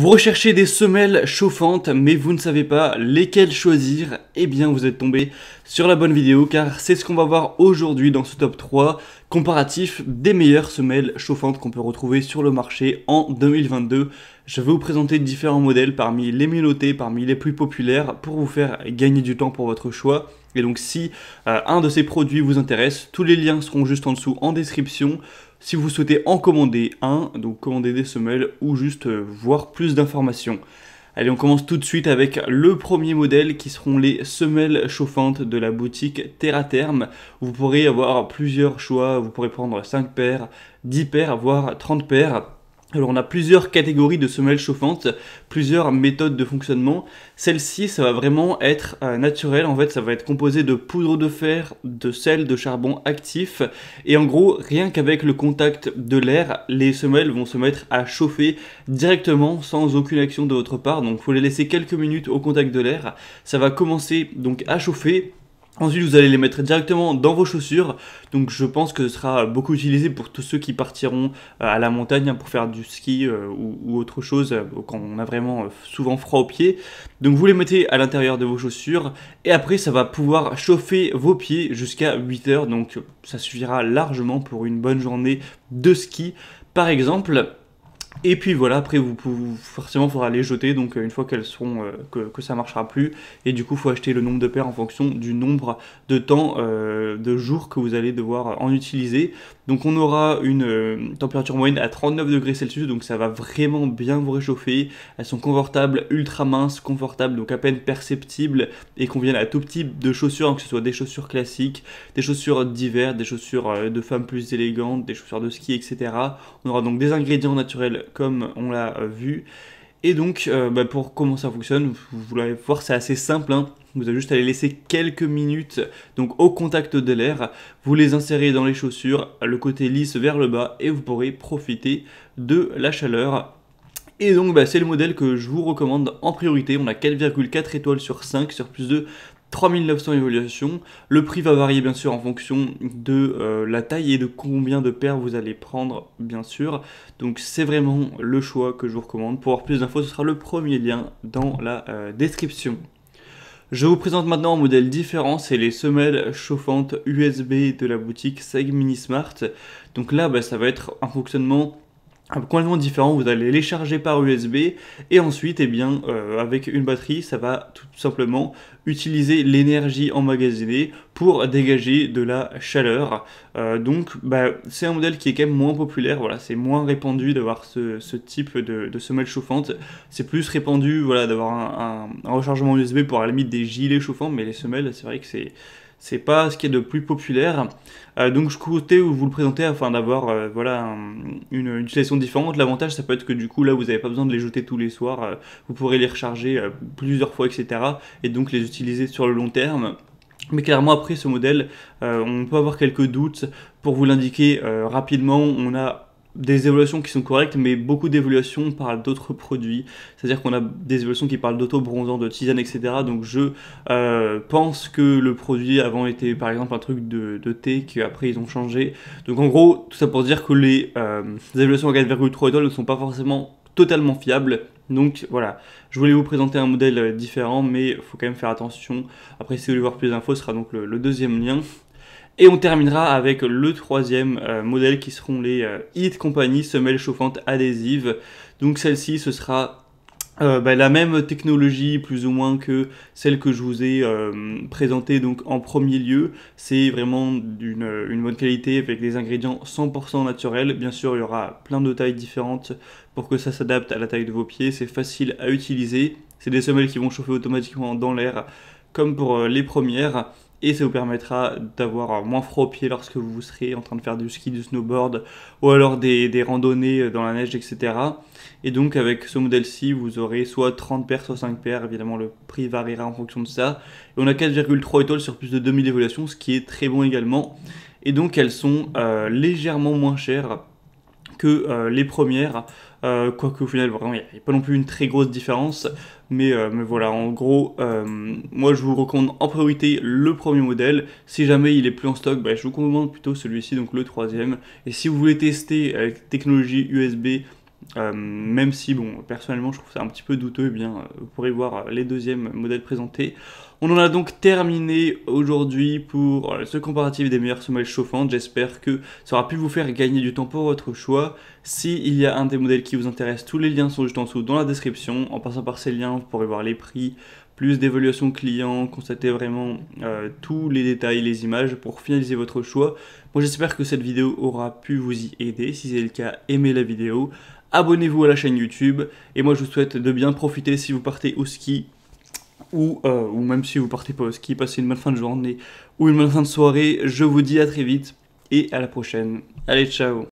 Vous recherchez des semelles chauffantes mais vous ne savez pas lesquelles choisir, eh bien vous êtes tombé sur la bonne vidéo car c'est ce qu'on va voir aujourd'hui dans ce top 3 comparatif des meilleures semelles chauffantes qu'on peut retrouver sur le marché en 2022. Je vais vous présenter différents modèles parmi les mieux notés, parmi les plus populaires pour vous faire gagner du temps pour votre choix. Et donc si euh, un de ces produits vous intéresse, tous les liens seront juste en dessous en description. Si vous souhaitez en commander un, donc commander des semelles ou juste euh, voir plus d'informations. Allez, on commence tout de suite avec le premier modèle qui seront les semelles chauffantes de la boutique terme Vous pourrez avoir plusieurs choix, vous pourrez prendre 5 paires, 10 paires, voire 30 paires. Alors on a plusieurs catégories de semelles chauffantes, plusieurs méthodes de fonctionnement. Celle-ci, ça va vraiment être naturelle, euh, naturel. En fait, ça va être composé de poudre de fer, de sel, de charbon actif. Et en gros, rien qu'avec le contact de l'air, les semelles vont se mettre à chauffer directement sans aucune action de votre part. Donc faut les laisser quelques minutes au contact de l'air. Ça va commencer donc à chauffer Ensuite, vous allez les mettre directement dans vos chaussures. Donc, je pense que ce sera beaucoup utilisé pour tous ceux qui partiront euh, à la montagne hein, pour faire du ski euh, ou autre chose euh, quand on a vraiment souvent froid aux pieds. Donc, vous les mettez à l'intérieur de vos chaussures et après, ça va pouvoir chauffer vos pieds jusqu'à 8 heures. Donc, ça suffira largement pour une bonne journée de ski. Par exemple, et puis voilà, après, vous, forcément, il faudra les jeter, donc euh, une fois qu'elles sont, euh, que, que, ça marchera plus. Et du coup, il faut acheter le nombre de paires en fonction du nombre de temps, euh, de jours que vous allez devoir en utiliser. Donc on aura une température moyenne à 39 degrés donc ça va vraiment bien vous réchauffer. Elles sont confortables, ultra minces, confortables, donc à peine perceptibles, et conviennent à tout type de chaussures, hein, que ce soit des chaussures classiques, des chaussures d'hiver, des chaussures de femmes plus élégantes, des chaussures de ski, etc. On aura donc des ingrédients naturels comme on l'a euh, vu. Et donc, euh, bah, pour comment ça fonctionne, vous, vous l'avez voir, c'est assez simple. Hein. Vous avez juste à les laisser quelques minutes donc au contact de l'air. Vous les insérez dans les chaussures, le côté lisse vers le bas, et vous pourrez profiter de la chaleur. Et donc, bah, c'est le modèle que je vous recommande en priorité. On a 4,4 étoiles sur 5 sur plus de 3900 évaluations. Le prix va varier bien sûr en fonction de euh, la taille et de combien de paires vous allez prendre bien sûr. Donc c'est vraiment le choix que je vous recommande. Pour avoir plus d'infos, ce sera le premier lien dans la euh, description. Je vous présente maintenant un modèle différent, c'est les semelles chauffantes USB de la boutique Seg Mini Smart. Donc là, bah, ça va être un fonctionnement complètement différent, vous allez les charger par USB et ensuite eh bien, euh, avec une batterie ça va tout simplement utiliser l'énergie emmagasinée pour dégager de la chaleur. Euh, donc bah, c'est un modèle qui est quand même moins populaire, voilà, c'est moins répandu d'avoir ce, ce, type de, de semelle chauffante, c'est plus répandu voilà, d'avoir un, un rechargement USB pour à la limite des gilets chauffants, mais les semelles c'est vrai que c'est c'est pas ce qui est de plus populaire. Euh, donc je comptais vous le présenter afin d'avoir euh, voilà une, utilisation différente. L'avantage ça peut être que du coup là vous n'avez pas besoin de les jeter tous les soirs, euh, vous pourrez les recharger plusieurs fois etc. et donc les utiliser sur le long terme. Mais clairement après ce modèle, on peut avoir quelques doutes. Pour vous l'indiquer rapidement, on a des évolutions qui sont correctes, mais beaucoup d'évolutions parlent d'autres produits. C'est-à-dire qu'on a des évolutions qui parlent d'auto-bronzant, de tisane, etc. Donc je euh, pense que le produit avant était par exemple un truc de, thé, qu'après ils ont changé. Donc en gros, tout ça pour dire que les, euh, évolutions les évaluations à 4,3 étoiles ne sont pas forcément totalement fiables. Donc voilà, je voulais vous présenter un modèle euh, différent, mais il faut quand même faire attention. Après, si vous voulez voir plus d'infos, ce sera donc le deuxième lien. Et on terminera avec le troisième euh, modèle qui seront les euh, Heat Company semelles chauffantes adhésives. Donc celle-ci, ce sera euh, bah, la même technologie plus ou moins que celle que je vous ai présentée donc en premier lieu. C'est vraiment d'une une bonne qualité avec des ingrédients 100% naturels. Bien sûr, il y aura plein de tailles différentes pour que ça s'adapte à la taille de vos pieds. C'est facile à utiliser. C'est des semelles qui vont chauffer automatiquement dans l'air comme pour les premières et ça vous permettra d'avoir moins froid aux pieds lorsque vous serez en train de faire du ski, du snowboard ou alors des, randonnées dans la neige, etc. Et donc avec ce modèle-ci, vous aurez soit 30 paires, soit 5 paires, évidemment le prix variera en fonction de ça. Et on a 4,3 étoiles sur plus de 2000 évaluations, ce qui est très bon également. Et donc elles sont euh, légèrement moins chères que euh, les premières. Euh, quoique au final, vraiment, il n'y a, pas non plus une très grosse différence. Mais, euh, voilà, en gros, moi je vous recommande en priorité le premier modèle. Si jamais il est plus en stock, bah, je vous recommande plutôt celui-ci, donc le troisième. Et si vous voulez tester avec technologie USB, euh, même si, bon, personnellement, je trouve ça un petit peu douteux, eh bien, euh, vous pourrez voir euh, les deuxièmes modèles présentés. On en a donc terminé aujourd'hui pour ce comparatif des meilleures semelles chauffantes. J'espère que ça aura pu vous faire gagner du temps pour votre choix. S'il y a un des modèles qui vous intéresse, tous les liens sont juste en dessous dans la description. En passant par ces liens, vous pourrez voir les prix, plus d'évaluation client, constater vraiment tous les détails, les images pour finaliser votre choix. j'espère que cette vidéo aura pu vous y aider. Si c'est le cas, aimez la vidéo, abonnez-vous à la chaîne YouTube, et moi je vous souhaite de bien profiter si vous partez au ski, ou, euh, ou même si vous partez pas au ski, passez une bonne fin de journée, ou une bonne fin de soirée, je vous dis à très vite, et à la prochaine. Allez, ciao